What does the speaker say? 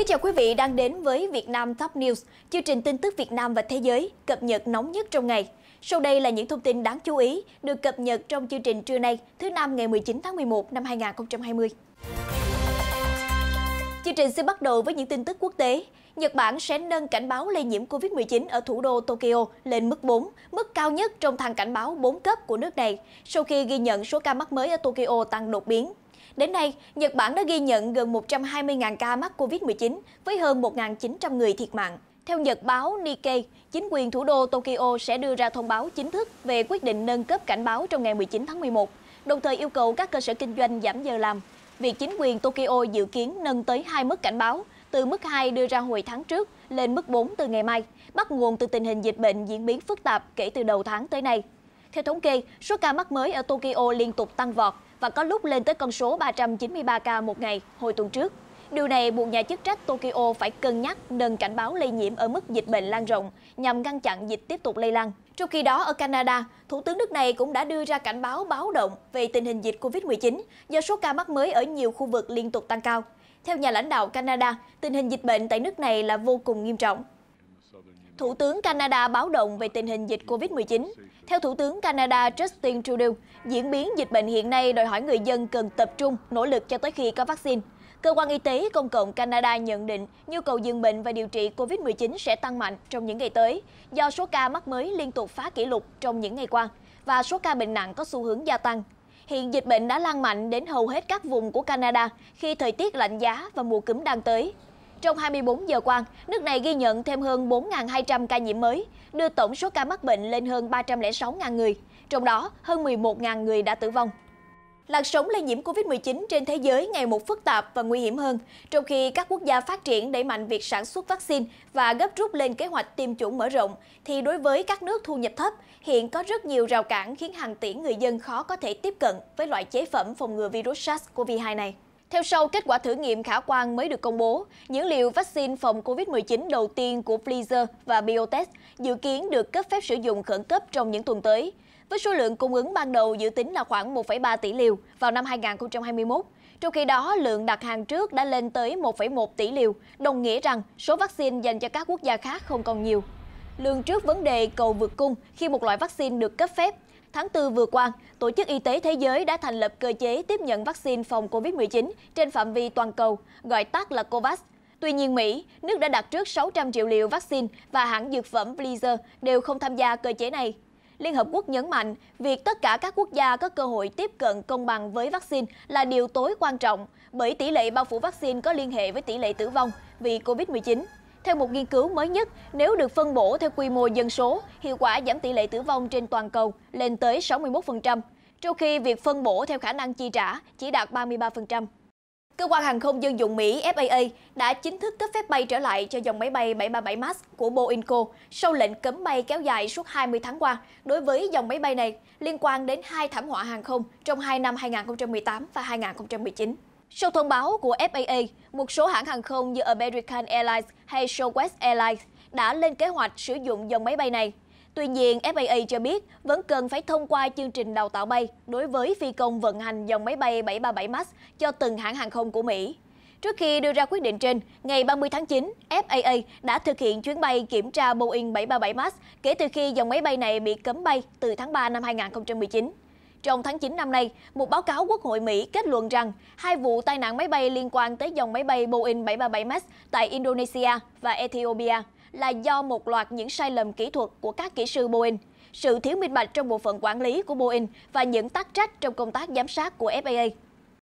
Kính chào quý vị đang đến với Việt Nam Top News, chương trình tin tức Việt Nam và thế giới cập nhật nóng nhất trong ngày. Sau đây là những thông tin đáng chú ý được cập nhật trong chương trình trưa nay, thứ năm ngày 19 tháng 11 năm 2020. Chương trình sẽ bắt đầu với những tin tức quốc tế. Nhật Bản sẽ nâng cảnh báo lây nhiễm COVID-19 ở thủ đô Tokyo lên mức 4, mức cao nhất trong thang cảnh báo 4 cấp của nước này, sau khi ghi nhận số ca mắc mới ở Tokyo tăng đột biến. Đến nay, Nhật Bản đã ghi nhận gần 120.000 ca mắc COVID-19 với hơn 1.900 người thiệt mạng. Theo Nhật báo Nikkei, chính quyền thủ đô Tokyo sẽ đưa ra thông báo chính thức về quyết định nâng cấp cảnh báo trong ngày 19 tháng 11, đồng thời yêu cầu các cơ sở kinh doanh giảm giờ làm. Việc chính quyền Tokyo dự kiến nâng tới hai mức cảnh báo, từ mức 2 đưa ra hồi tháng trước lên mức 4 từ ngày mai, bắt nguồn từ tình hình dịch bệnh diễn biến phức tạp kể từ đầu tháng tới nay. Theo thống kê, số ca mắc mới ở Tokyo liên tục tăng vọt và có lúc lên tới con số 393 ca một ngày hồi tuần trước. Điều này buộc nhà chức trách Tokyo phải cân nhắc nâng cảnh báo lây nhiễm ở mức dịch bệnh lan rộng nhằm ngăn chặn dịch tiếp tục lây lan. Trong khi đó, ở Canada, thủ tướng nước này cũng đã đưa ra cảnh báo báo động về tình hình dịch COVID-19 do số ca mắc mới ở nhiều khu vực liên tục tăng cao. Theo nhà lãnh đạo Canada, tình hình dịch bệnh tại nước này là vô cùng nghiêm trọng. Thủ tướng Canada báo động về tình hình dịch COVID-19. Theo Thủ tướng Canada Justin Trudeau, diễn biến dịch bệnh hiện nay đòi hỏi người dân cần tập trung, nỗ lực cho tới khi có vaccine. Cơ quan Y tế Công cộng Canada nhận định nhu cầu dường bệnh và điều trị COVID-19 sẽ tăng mạnh trong những ngày tới do số ca mắc mới liên tục phá kỷ lục trong những ngày qua và số ca bệnh nặng có xu hướng gia tăng. Hiện dịch bệnh đã lan mạnh đến hầu hết các vùng của Canada khi thời tiết lạnh giá và mùa cúm đang tới. Trong 24 giờ qua, nước này ghi nhận thêm hơn 4.200 ca nhiễm mới, đưa tổng số ca mắc bệnh lên hơn 306.000 người, trong đó hơn 11.000 người đã tử vong. Làn sóng lây nhiễm COVID-19 trên thế giới ngày một phức tạp và nguy hiểm hơn, trong khi các quốc gia phát triển đẩy mạnh việc sản xuất vaccine và gấp rút lên kế hoạch tiêm chủng mở rộng, thì đối với các nước thu nhập thấp, hiện có rất nhiều rào cản khiến hàng tỷ người dân khó có thể tiếp cận với loại chế phẩm phòng ngừa virus SARS-CoV-2 này. Theo sau kết quả thử nghiệm khả quan mới được công bố, những liều vaccine phòng COVID-19 đầu tiên của Pfizer và BioNTech dự kiến được cấp phép sử dụng khẩn cấp trong những tuần tới với số lượng cung ứng ban đầu dự tính là khoảng 1,3 tỷ liều vào năm 2021. Trong khi đó, lượng đặt hàng trước đã lên tới 1,1 tỷ liều, đồng nghĩa rằng số vaccine dành cho các quốc gia khác không còn nhiều. Lường trước vấn đề cầu vượt cung khi một loại vaccine được cấp phép. Tháng 4 vừa qua, Tổ chức Y tế Thế giới đã thành lập cơ chế tiếp nhận vaccine phòng COVID-19 trên phạm vi toàn cầu, gọi tắt là COVAX. Tuy nhiên Mỹ, nước đã đặt trước 600 triệu liều vaccine và hãng dược phẩm Pfizer đều không tham gia cơ chế này. Liên Hợp Quốc nhấn mạnh việc tất cả các quốc gia có cơ hội tiếp cận công bằng với vaccine là điều tối quan trọng bởi tỷ lệ bao phủ vaccine có liên hệ với tỷ lệ tử vong vì COVID-19. Theo một nghiên cứu mới nhất, nếu được phân bổ theo quy mô dân số, hiệu quả giảm tỷ lệ tử vong trên toàn cầu lên tới 61%, trong khi việc phân bổ theo khả năng chi trả chỉ đạt 33%. Cơ quan hàng không dân dụng Mỹ FAA đã chính thức cấp phép bay trở lại cho dòng máy bay 737 MAX của Boeing Co. sau lệnh cấm bay kéo dài suốt 20 tháng qua đối với dòng máy bay này liên quan đến hai thảm họa hàng không trong hai năm 2018 và 2019. Sau thông báo của FAA, một số hãng hàng không như American Airlines hay Southwest Airlines đã lên kế hoạch sử dụng dòng máy bay này Tuy nhiên, FAA cho biết vẫn cần phải thông qua chương trình đào tạo bay đối với phi công vận hành dòng máy bay 737 MAX cho từng hãng hàng không của Mỹ. Trước khi đưa ra quyết định trên, ngày 30 tháng 9, FAA đã thực hiện chuyến bay kiểm tra Boeing 737 MAX kể từ khi dòng máy bay này bị cấm bay từ tháng 3 năm 2019. Trong tháng 9 năm nay, một báo cáo Quốc hội Mỹ kết luận rằng hai vụ tai nạn máy bay liên quan tới dòng máy bay Boeing 737 MAX tại Indonesia và Ethiopia – là do một loạt những sai lầm kỹ thuật của các kỹ sư Boeing, sự thiếu minh bạch trong bộ phận quản lý của Boeing và những tắc trách trong công tác giám sát của FAA.